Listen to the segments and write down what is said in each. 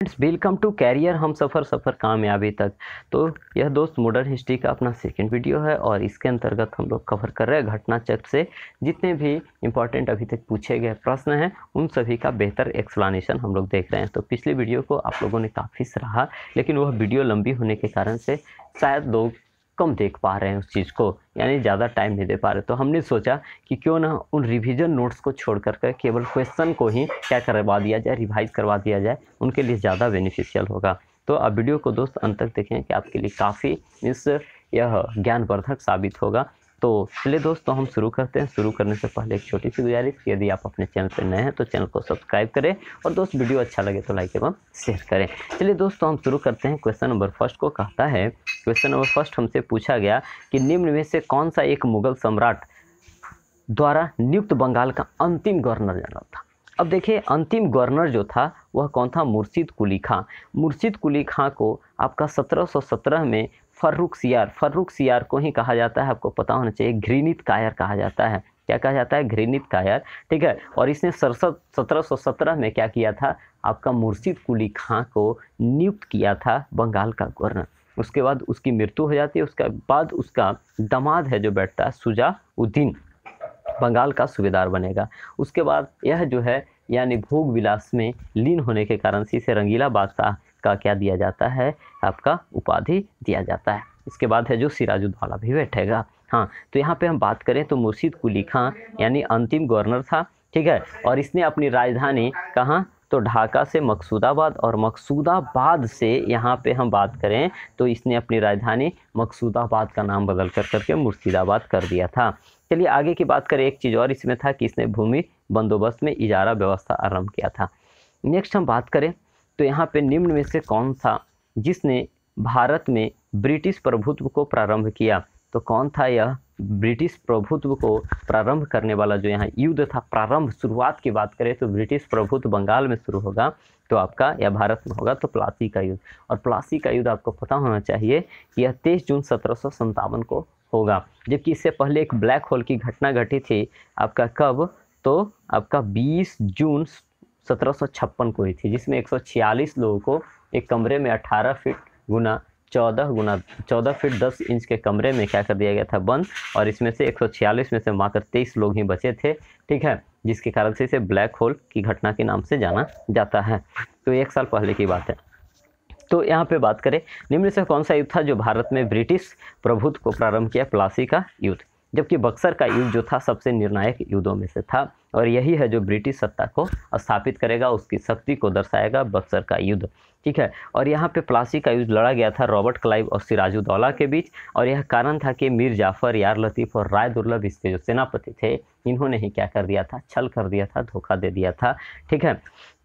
friends welcome to career हम सफ़र सफ़र कामयाबी तक तो यह दोस्त मॉडर्न हिस्ट्री का अपना सेकंड वीडियो है और इसके अंतर्गत हम लोग कवर कर रहे हैं घटना चक्र से जितने भी इंपॉर्टेंट अभी तक पूछे गए प्रश्न हैं उन सभी का बेहतर एक्सप्लानेशन हम लोग देख रहे हैं तो पिछले वीडियो को आप लोगों ने काफ़ी सराहा लेकिन वह वीडियो लंबी होने के कारण से शायद लोग कम देख पा रहे हैं उस चीज़ को यानी ज़्यादा टाइम नहीं दे पा रहे तो हमने सोचा कि क्यों ना उन रिवीजन नोट्स को छोड़ कर केवल क्वेश्चन को ही क्या करवा दिया जाए रिवाइज करवा दिया जाए उनके लिए ज़्यादा बेनिफिशियल होगा तो आप वीडियो को दोस्त अंत तक देखें कि आपके लिए काफ़ी इस यह ज्ञानवर्धक साबित होगा तो चलिए दोस्तों हम शुरू करते हैं शुरू करने से पहले एक छोटी सी गुजारिश यदि आप अपने चैनल पर नए हैं तो चैनल को सब्सक्राइब करें और दोस्त वीडियो अच्छा लगे तो लाइक एवं शेयर करें चलिए दोस्तों हम शुरू करते हैं क्वेश्चन नंबर फर्स्ट को कहता है क्वेश्चन नंबर फर्स्ट हमसे पूछा गया कि निम्न में से कौन सा एक मुगल सम्राट द्वारा नियुक्त बंगाल का अंतिम गवर्नर जनरल था अब देखिए अंतिम गवर्नर जो था वह कौन था मुर्शिद कुली खां मुर्शिद कुली खां को आपका 1717 में फर्रुख सियार फर्रुख सियार को ही कहा जाता है आपको पता होना चाहिए घृणित कायर कहा जाता है क्या कहा जाता है घृणित कायर ठीक है और इसने सरसठ सत्रह में क्या किया था आपका मुर्शिद कुली खां को नियुक्त किया था बंगाल का गवर्नर उसके बाद उसकी मृत्यु हो जाती है उसके बाद उसका दमाद है जो बैठता है सुजा उद्दीन बंगाल का सूबेदार बनेगा उसके बाद यह जो है यानी भोग विलास में लीन होने के कारण से इसे रंगीला बादशाह का क्या दिया जाता है आपका उपाधि दिया जाता है इसके बाद है जो सिराजुद्दौला भी बैठेगा हाँ तो यहाँ पे हम बात करें तो मुर्शीद कुली खां यानी अंतिम गवर्नर था ठीक है और इसने अपनी राजधानी कहाँ तो ढाका से मकसूदाबाद और मकसूदाबाद से यहाँ पे हम बात करें तो इसने अपनी राजधानी मकसूदाबाद का नाम बदल कर करके मुर्शिदाबाद कर दिया था चलिए आगे की बात करें एक चीज़ और इसमें था कि इसने भूमि बंदोबस्त में इजारा व्यवस्था आरम्भ किया था नेक्स्ट हम बात करें तो यहाँ पे निम्न में से कौन था जिसने भारत में ब्रिटिश प्रभुत्व को प्रारंभ किया तो कौन था यह ब्रिटिश प्रभुत्व को प्रारंभ करने वाला जो यहाँ युद्ध था प्रारंभ शुरुआत की बात करें तो ब्रिटिश प्रभुत्व बंगाल में शुरू होगा तो आपका या भारत में होगा तो प्लासी का युद्ध और प्लासी का युद्ध आपको पता होना चाहिए कि यह तेईस जून सत्रह को होगा जबकि इससे पहले एक ब्लैक होल की घटना घटी थी आपका कब तो आपका 20 जून सत्रह को हुई थी जिसमें 146 लोगों को एक कमरे में 18 फीट गुना चौदह गुना चौदह फीट दस इंच के कमरे में क्या कर दिया गया था बंद और इसमें से 146 में से मात्र तेईस लोग ही बचे थे ठीक है जिसके कारण से इसे ब्लैक होल की घटना के नाम से जाना जाता है तो एक साल पहले की बात है तो यहाँ पे बात करें निम्न से कौन सा युद्ध था जो भारत में ब्रिटिश प्रभुत्व को प्रारंभ किया प्लासी का युद्ध जबकि बक्सर का युद्ध जो था सबसे निर्णायक युद्धों में से था और यही है जो ब्रिटिश सत्ता को स्थापित करेगा उसकी शक्ति को दर्शाएगा बक्सर का युद्ध ठीक है और यहाँ पे प्लासी का युद्ध लड़ा गया था रॉबर्ट क्लाइव और सिराजुद्दौला के बीच और यह कारण था कि मीर जाफर यार लतीफ़ और राय दुर्लभ इसके जो सेनापति थे इन्होंने ही क्या कर दिया था छल कर दिया था धोखा दे दिया था ठीक है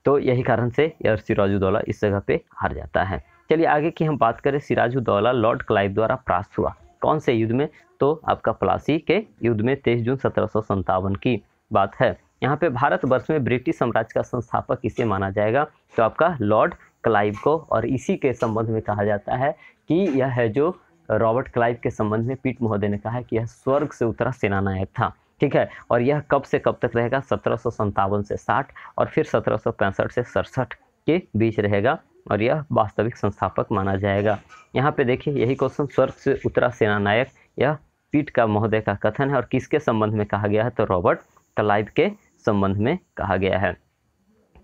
तो यही कारण से यार सिराजुद्दौला इस जगह पर हार जाता है चलिए आगे की हम बात करें सिराजुद्दौला लॉर्ड क्लाइव द्वारा प्रास्त हुआ कौन से युद्ध में तो आपका प्लासी के युद्ध में तेईस जून सत्रह की बात है यहाँ पे भारतवर्ष में ब्रिटिश साम्राज्य का संस्थापक इसे माना जाएगा तो आपका लॉर्ड क्लाइव को और इसी के संबंध में कहा जाता है कि यह है जो रॉबर्ट क्लाइव के संबंध में पीट महोदय ने कहा है कि यह स्वर्ग से उतरा सेनानायक था ठीक है और यह कब से कब तक रहेगा सत्रह से साठ और फिर सत्रह से सड़सठ के बीच रहेगा और यह वास्तविक संस्थापक माना जाएगा यहाँ पे देखिए यही क्वेश्चन स्वर्ग से उतरा सेना नायक यह पीठ का महोदय का कथन है और किसके संबंध में कहा गया है तो रॉबर्ट क्लाइव के संबंध में कहा गया है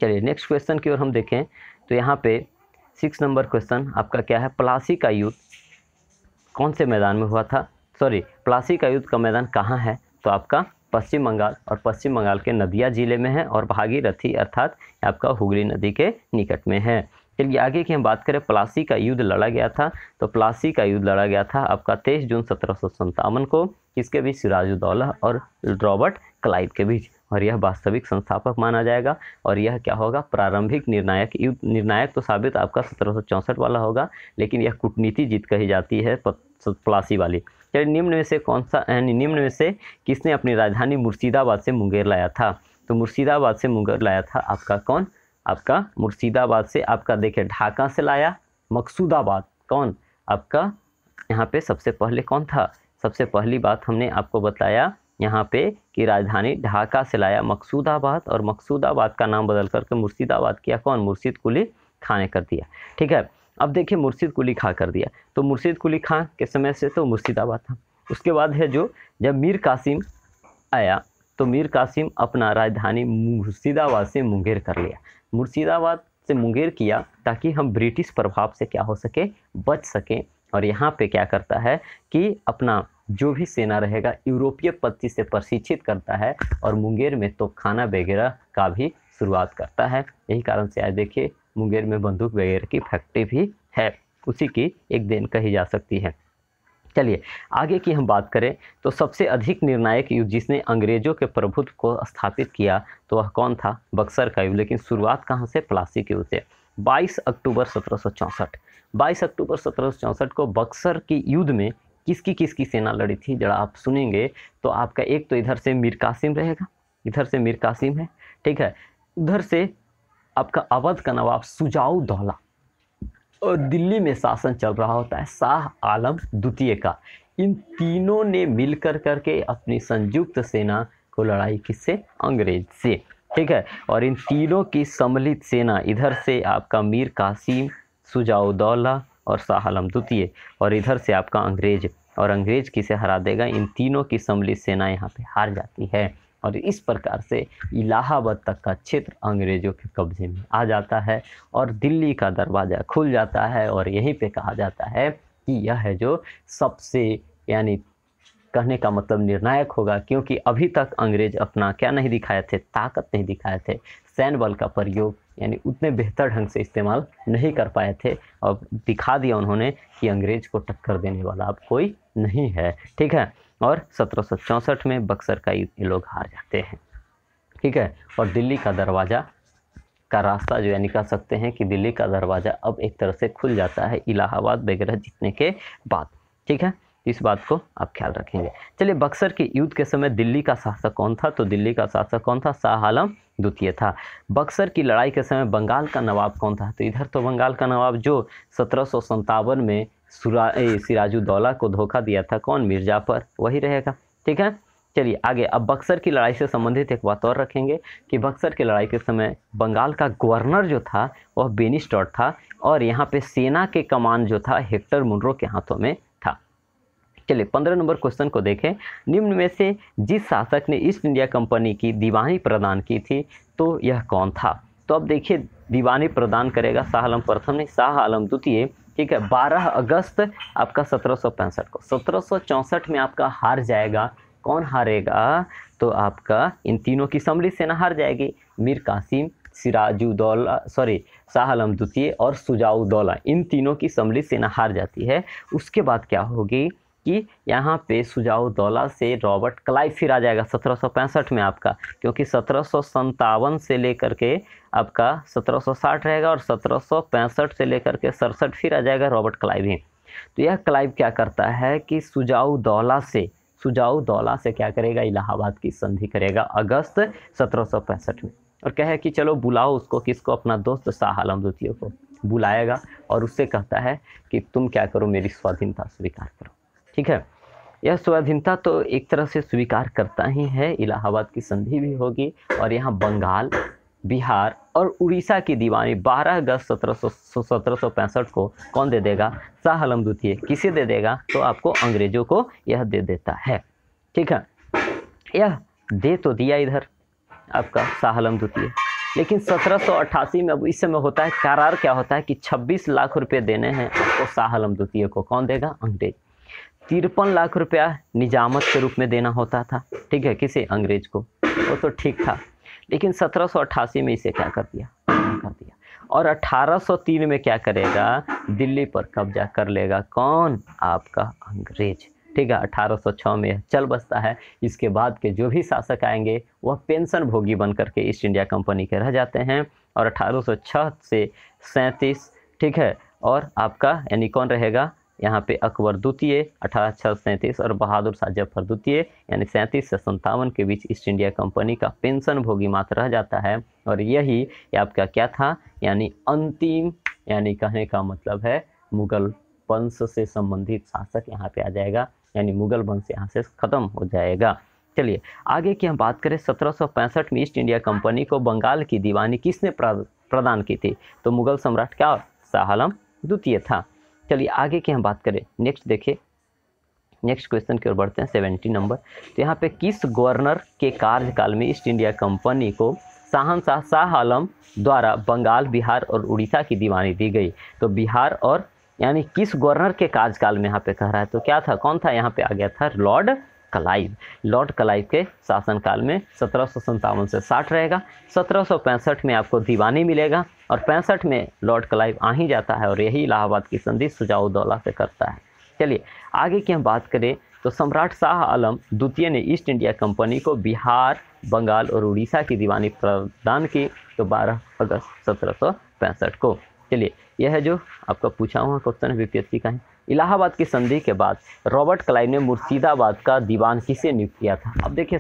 चलिए नेक्स्ट क्वेश्चन की ओर हम देखें तो यहाँ पे सिक्स नंबर क्वेश्चन आपका क्या है प्लासी का युद्ध कौन से मैदान में हुआ था सॉरी प्लासी का युद्ध का मैदान कहाँ है तो आपका पश्चिम बंगाल और पश्चिम बंगाल के नदिया जिले में है और भागीरथी अर्थात आपका हुगली नदी के निकट में है चलिए आगे की हम बात करें प्लासी का युद्ध लड़ा गया था तो प्लासी का युद्ध लड़ा गया था आपका तेईस जून सत्रह को किसके बीच सिराजुद्दौला और रॉबर्ट क्लाइव के बीच और यह वास्तविक संस्थापक माना जाएगा और यह क्या होगा प्रारंभिक निर्णायक युद्ध निर्णायक तो साबित आपका सत्रह वाला होगा लेकिन यह कूटनीति जीत कही जाती है प्लासी वाली चलिए निम्न में से कौन सा यानी निम्न में से किसने अपनी राजधानी मुर्शिदाबाद से मुंगेर लाया था तो मुर्शिदाबाद से मुंगेर लाया था आपका कौन आपका मुर्शिदाबाद से आपका देखिए ढाका से लाया मकसूदाबाद कौन आपका यहाँ पे सबसे पहले कौन था सबसे पहली बात हमने आपको बताया यहाँ पे कि राजधानी ढाका से लाया मकसूदाबाद और मकसूदाबाद का नाम बदल करके मुर्शिदाबाद किया कौन मुर्शिद कुली खां ने कर दिया ठीक है अब देखिए मुर्शिद कुली खा कर दिया तो मुर्शिद कुली खां के समय से तो मुर्शिदाबाद था उसके बाद है जो जब मीर कासिम आया तो मीर कासिम अपना राजधानी मुर्शिदाबाद से मुंगेर कर लिया मुर्शिदाबाद से मुंगेर किया ताकि हम ब्रिटिश प्रभाव से क्या हो सके बच सकें और यहाँ पे क्या करता है कि अपना जो भी सेना रहेगा यूरोपीय पद्धति से प्रशिक्षित करता है और मुंगेर में तो खाना वगैरह का भी शुरुआत करता है यही कारण से आज देखिए मुंगेर में बंदूक वगैरह की फैक्ट्री भी है उसी की एक देन कही जा सकती है चलिए आगे की हम बात करें तो सबसे अधिक निर्णायक युग जिसने अंग्रेज़ों के प्रभुत्व को स्थापित किया तो वह कौन था बक्सर का युग लेकिन शुरुआत कहाँ से प्लासी के युद्ध से 22 अक्टूबर सत्रह 22 अक्टूबर सत्रह को बक्सर की युद्ध में किसकी किसकी सेना लड़ी थी जरा आप सुनेंगे तो आपका एक तो इधर से मीर कासिम रहेगा इधर से मीर कासिम है ठीक है उधर से आपका अवध का नवाब सुजाऊ दौला और दिल्ली में शासन चल रहा होता है शाह आलम द्वितीय का इन तीनों ने मिलकर करके अपनी संयुक्त सेना को लड़ाई किससे अंग्रेज से ठीक है और इन तीनों की सम्मिलित सेना इधर से आपका मीर कासिम सुजाउदौला और शाह आलम द्वितीय और इधर से आपका अंग्रेज और अंग्रेज किसे हरा देगा इन तीनों की सम्मिलित सेना यहाँ पे हार जाती है और इस प्रकार से इलाहाबाद तक का क्षेत्र अंग्रेज़ों के कब्ज़े में आ जाता है और दिल्ली का दरवाज़ा खुल जाता है और यहीं पे कहा जाता है कि यह है जो सबसे यानी कहने का मतलब निर्णायक होगा क्योंकि अभी तक अंग्रेज अपना क्या नहीं दिखाए थे ताकत नहीं दिखाए थे सैन्य बल का प्रयोग यानी उतने बेहतर ढंग से इस्तेमाल नहीं कर पाए थे और दिखा दिया उन्होंने कि अंग्रेज को टक्कर देने वाला अब कोई नहीं है ठीक है और सत्रह में बक्सर का ये लोग हार जाते हैं ठीक है और दिल्ली का दरवाज़ा का रास्ता जो है निकाल सकते हैं कि दिल्ली का दरवाज़ा अब एक तरह से खुल जाता है इलाहाबाद वगैरह जीतने के बाद ठीक है इस बात को आप ख्याल रखेंगे चलिए बक्सर के युद्ध के समय दिल्ली का शासक कौन था तो दिल्ली का शासक कौन था शाह आलम द्वितीय था बक्सर की लड़ाई के समय बंगाल का नवाब कौन था तो इधर तो बंगाल का नवाब जो सत्रह में सिराजुद्दौला को धोखा दिया था कौन मिर्जाफर वही रहेगा ठीक है चलिए आगे अब बक्सर की लड़ाई से संबंधित एक बात और रखेंगे कि बक्सर की लड़ाई के समय बंगाल का गवर्नर जो था वह बेनिस्टॉट था और यहाँ पे सेना के कमान जो था हेक्टर मुंड्रो के हाथों में था चलिए पंद्रह नंबर क्वेश्चन को देखें निम्न में से जिस शासक ने ईस्ट इंडिया कंपनी की दीवानी प्रदान की थी तो यह कौन था तो अब देखिए दीवानी प्रदान करेगा शाह आलम प्रथम ने शाह आलम द्वितीय ठीक है 12 अगस्त आपका सत्रह को सत्रह में आपका हार जाएगा कौन हारेगा तो आपका इन तीनों की सम्मिलित सेना हार जाएगी मीर कासिम सिराजुद्दौला सॉरी शाह आलम द्वितीय और सुजाउद्दौला इन तीनों की सम्मिलित सेना हार जाती है उसके बाद क्या होगी कि यहाँ पे सुजाऊ दौला से रॉबर्ट क्लाइव फिर आ जाएगा सत्रह में आपका क्योंकि सत्रह से लेकर के आपका 1760 रहेगा और सत्रह से लेकर के सड़सठ फिर आ जाएगा रॉबर्ट क्लाइव ही तो यह क्लाइव क्या करता है कि सुजाऊ दौला से सुजाऊ दौला से क्या करेगा इलाहाबाद की संधि करेगा अगस्त सत्रह में और कहे कि चलो बुलाओ उसको किसको अपना दोस्त शाह आलम द्वितीय को बुलाएगा और उससे कहता है कि तुम क्या करो मेरी स्वाधीनता स्वीकार करो ठीक है यह स्वाधीनता तो एक तरह से स्वीकार करता ही है इलाहाबाद की संधि भी होगी और यहाँ बंगाल बिहार और उड़ीसा की दीवानी 12 अगस्त सत्रह को कौन दे देगा शाह आलम द्वितीय किसे दे देगा तो आपको अंग्रेजों को यह दे देता है ठीक है यह दे तो दिया इधर आपका शाह आलम द्वितीय लेकिन 1788 में अब इस समय होता है करार क्या होता है कि 26 लाख रुपए देने हैं आपको शाह आलम द्वितीय को कौन देगा अंग्रेज तिरपन लाख रुपया निजामत के रूप में देना होता था ठीक है किसी अंग्रेज को वो तो ठीक था लेकिन सत्रह में इसे क्या कर दिया कर दिया और 1803 में क्या करेगा दिल्ली पर कब्जा कर लेगा कौन आपका अंग्रेज ठीक है 1806 में चल बसता है इसके बाद के जो भी शासक आएंगे वह पेंशन भोगी बन करके ईस्ट इंडिया कंपनी के रह जाते हैं और 1806 से सैंतीस ठीक है और आपका यानी कौन रहेगा यहाँ पे अकबर द्वितीय अठारह और बहादुर शाह जफर द्वितीय यानी सैंतीस से संतावन के बीच ईस्ट इंडिया कंपनी का पेंशन भोगी मात्र रह जाता है और यही आपका क्या था यानी अंतिम यानी कहने का मतलब है मुगल वंश से संबंधित शासक यहाँ पे आ जाएगा यानी मुगल वंश यहाँ से ख़त्म हो जाएगा चलिए आगे की हम बात करें सत्रह में ईस्ट इंडिया कंपनी को बंगाल की दीवानी किसने प्रदान की थी तो मुगल सम्राट क्या शाह आलम द्वितीय था चलिए आगे की हम बात करें नेक्स्ट देखिए नेक्स्ट क्वेश्चन की ओर बढ़ते हैं सेवेंटी नंबर तो यहाँ पे किस गवर्नर के कार्यकाल में ईस्ट इंडिया कंपनी को शाहनशाह शाह आलम द्वारा बंगाल बिहार और उड़ीसा की दीवानी दी गई तो बिहार और यानी किस गवर्नर के कार्यकाल में यहाँ पे कह रहा है तो क्या था कौन था यहाँ पे आ गया था लॉर्ड कलाइव लॉर्ड कलाइव के शासनकाल में सत्रह से साठ रहेगा सत्रह में आपको दीवानी मिलेगा और पैंसठ में लॉर्ड कलाइव आ ही जाता है और यही इलाहाबाद की संधि सुजाउद्दौला से करता है चलिए आगे की हम बात करें तो सम्राट शाह आलम द्वितीय ने ईस्ट इंडिया कंपनी को बिहार बंगाल और उड़ीसा की दीवानी प्रदान की तो 12 अगस्त सत्रह को चलिए यह जो आपका पूछा हुआ क्वेश्चन है बीपीएससी का है इलाहाबाद की संधि के बाद रॉबर्ट क्लाइव ने मुर्शिदाबाद का दीवान किसे नियुक्त किया था अब देखिए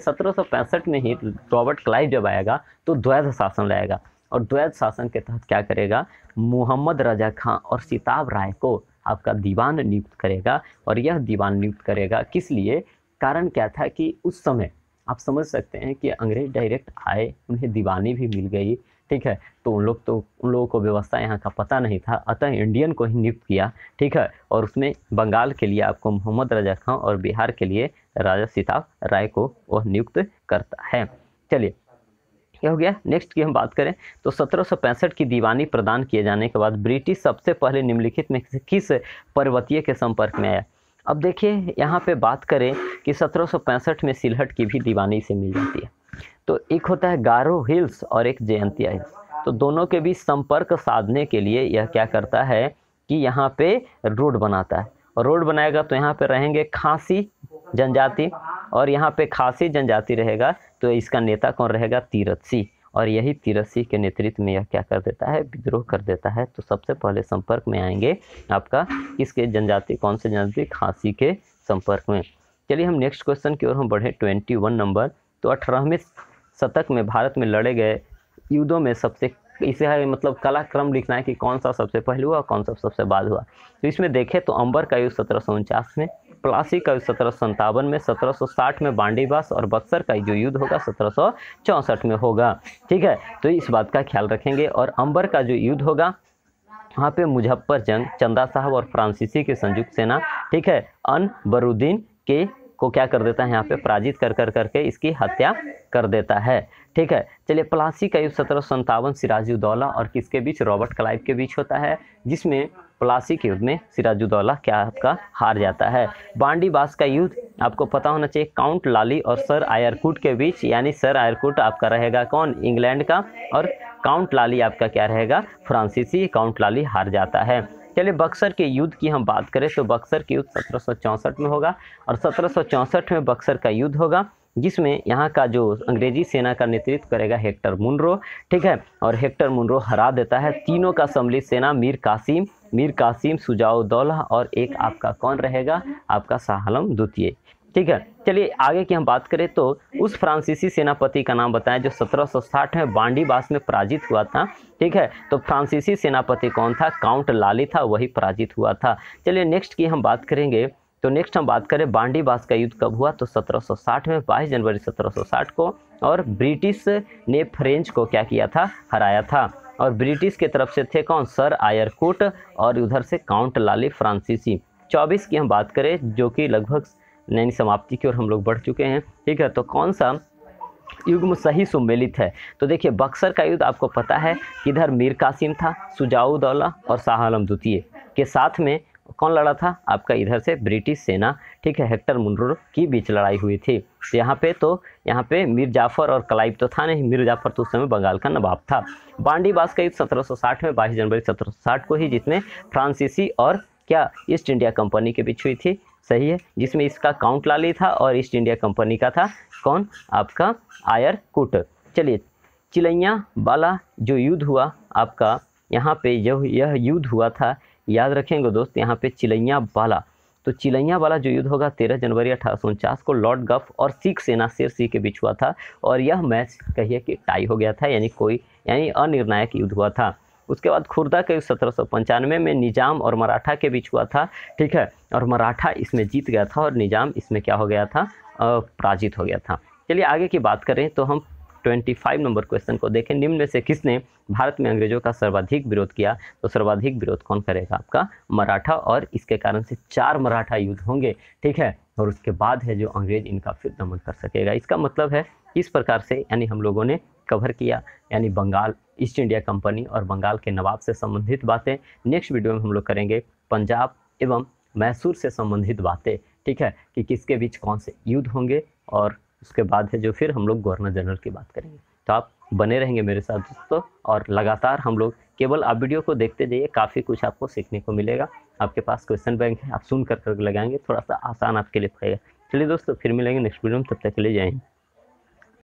पैंसठ में ही रॉबर्ट क्लाइव जब आएगा तो द्वैध शासन लाएगा और द्वैध शासन के तहत क्या करेगा मोहम्मद रजा खां और सिताब राय को आपका दीवान नियुक्त करेगा और यह दीवान नियुक्त करेगा किस लिए कारण क्या था कि उस समय आप समझ सकते हैं कि अंग्रेज डायरेक्ट आए उन्हें दीवानी भी मिल गई ठीक है तो उन लोग तो उन लोगों को व्यवस्था यहाँ का पता नहीं था अतः इंडियन को ही नियुक्त किया ठीक है और उसमें बंगाल के लिए आपको मोहम्मद रजा खां और बिहार के लिए राजा सिताब राय को वह नियुक्त करता है चलिए क्या हो गया नेक्स्ट की हम बात करें तो 1765 की दीवानी प्रदान किए जाने के बाद ब्रिटिश सबसे पहले निम्नलिखित में किस पर्वतीय के संपर्क में आया अब देखिए यहाँ पे बात करें कि 1765 में सिलहट की भी दीवानी से मिल जाती है तो एक होता है गारो हिल्स और एक जयंतिया हिल्स तो दोनों के बीच संपर्क साधने के लिए यह क्या करता है कि यहाँ पे रोड बनाता है और रोड बनाएगा तो यहाँ पे रहेंगे खांसी जनजाति और यहाँ पे खांसी जनजाति रहेगा तो इसका नेता कौन रहेगा तीरथ सिंह और यही तीरथ सिंह के नेतृत्व में यह क्या कर देता है विद्रोह कर देता है तो सबसे पहले संपर्क में आएंगे आपका किसके जनजाति कौन से जनजाति खांसी के संपर्क में चलिए हम नेक्स्ट क्वेश्चन की ओर हम बढ़े ट्वेंटी वन नंबर तो अठारहवें शतक में भारत में लड़े गए युद्धों में सबसे इसे है मतलब कलाक्रम लिखना है कि कौन सा सबसे पहले हुआ कौन सा सबसे बाद हुआ तो इसमें देखें तो अंबर का युद्ध सत्रह में प्लासी का युद्ध सत्रह में सत्रह सौ साठ में बांडीबास और बक्सर का जो युद्ध होगा सत्रह सौ में होगा ठीक है तो इस बात का ख्याल रखेंगे और अंबर का जो युद्ध होगा वहाँ पे मुजफ्फर जंग चंदा साहब और फ्रांसीसी के संयुक्त सेना ठीक है अन बरुद्दीन के को क्या कर देता है यहाँ पे पराजित कर कर करके इसकी हत्या कर देता है ठीक है चलिए प्लासी का युद्ध सत्रह सौ सिराजुद्दौला और किसके बीच रॉबर्ट क्लाइव के बीच होता है जिसमें प्लासी के युद्ध में सिराजुद्दौला क्या आपका हार जाता है बांडी बास का युद्ध आपको पता होना चाहिए काउंट लाली और सर आयरकूट के बीच यानी सर आयरकूट आपका रहेगा कौन इंग्लैंड का और काउंट लाली आपका क्या रहेगा फ्रांसीसी काउंट लाली हार जाता है चलिए बक्सर के युद्ध की हम बात करें तो बक्सर के युद्ध सत्रह में होगा और सत्रह में बक्सर का युद्ध होगा जिसमें यहाँ का जो अंग्रेजी सेना का नेतृत्व करेगा हेक्टर मुनरो ठीक है और हेक्टर मुनरो हरा देता है तीनों का सम्मिलित सेना मीर कासिम मीर कासिम सुजाउद्दौला और एक आपका कौन रहेगा आपका शाहम द्वितीय ठीक है चलिए आगे की हम बात करें तो उस फ्रांसीसी सेनापति का नाम बताएं जो 1760 में बांडीबास में पराजित हुआ था ठीक है तो फ्रांसीसी सेनापति कौन था काउंट लाली था वही पराजित हुआ था चलिए नेक्स्ट की हम बात करेंगे तो नेक्स्ट हम बात करें बांडीबास का युद्ध कब हुआ तो 1760 में 22 जनवरी 1760 को और ब्रिटिश ने फ्रेंच को क्या किया था हराया था और ब्रिटिश के तरफ से थे कौन सर आयरकूट और उधर से काउंट लाली फ्रांसीसी 24 की हम बात करें जो कि लगभग नैनी समाप्ति की ओर हम लोग बढ़ चुके हैं ठीक है तो कौन सा युग्म सही सुमेलित है तो देखिए बक्सर का युद्ध आपको पता है किधर मीर कासिम था सुजाउदौला और शाह आलम द्वितीय के साथ में कौन लड़ा था आपका इधर से ब्रिटिश सेना ठीक है हेक्टर मुनरो की बीच लड़ाई हुई थी तो यहाँ पे तो यहाँ पे मीर जाफ़र और कलाइब तो था नहीं मीर जाफ़र तो उस समय बंगाल का नवाब था बांडी बास का युद्ध 1760 में 22 जनवरी 1760 को ही जिसमें फ्रांसीसी और क्या ईस्ट इंडिया कंपनी के बीच हुई थी सही है जिसमें इसका काउंट लाली था और ईस्ट इंडिया कंपनी का था कौन आपका आयर कुट चलिए चिलैया वाला जो युद्ध हुआ आपका यहाँ पे जब यह युद्ध हुआ था याद रखेंगे दोस्त यहाँ पे चिलैया वाला तो चिलैया वाला जो युद्ध होगा तेरह जनवरी अठारह को लॉर्ड गफ और सिख सेना शेर सिंह के बीच हुआ था और यह मैच कहिए कि टाई हो गया था यानी कोई यानी अनिर्णायक युद्ध हुआ था उसके बाद खुर्दा के सत्रह सौ पंचानवे में निज़ाम और मराठा के बीच हुआ था ठीक है और मराठा इसमें जीत गया था और निज़ाम इसमें क्या हो गया था पराजित हो गया था चलिए आगे की बात करें तो हम 25 नंबर क्वेश्चन को देखें निम्न में से किसने भारत में अंग्रेजों का सर्वाधिक विरोध किया तो सर्वाधिक विरोध कौन करेगा आपका मराठा और इसके कारण से चार मराठा युद्ध होंगे ठीक है और उसके बाद है जो अंग्रेज इनका फिर दमन कर सकेगा इसका मतलब है इस प्रकार से यानी हम लोगों ने कवर किया यानी बंगाल ईस्ट इंडिया कंपनी और बंगाल के नवाब से संबंधित बातें नेक्स्ट वीडियो में हम लोग करेंगे पंजाब एवं मैसूर से संबंधित बातें ठीक है कि किसके बीच कौन से युद्ध होंगे और उसके बाद है जो फिर हम लोग गवर्नर जनरल की बात करेंगे तो आप बने रहेंगे मेरे साथ दोस्तों और लगातार हम लोग केवल आप वीडियो को देखते जाइए काफ़ी कुछ आपको सीखने को मिलेगा आपके पास क्वेश्चन बैंक है आप सुन कर कर लगाएंगे थोड़ा सा आसान आपके लिए पड़ेगा चलिए दोस्तों फिर मिलेंगे नेक्स्ट वीडियो में तब तक के लिए जाएंगे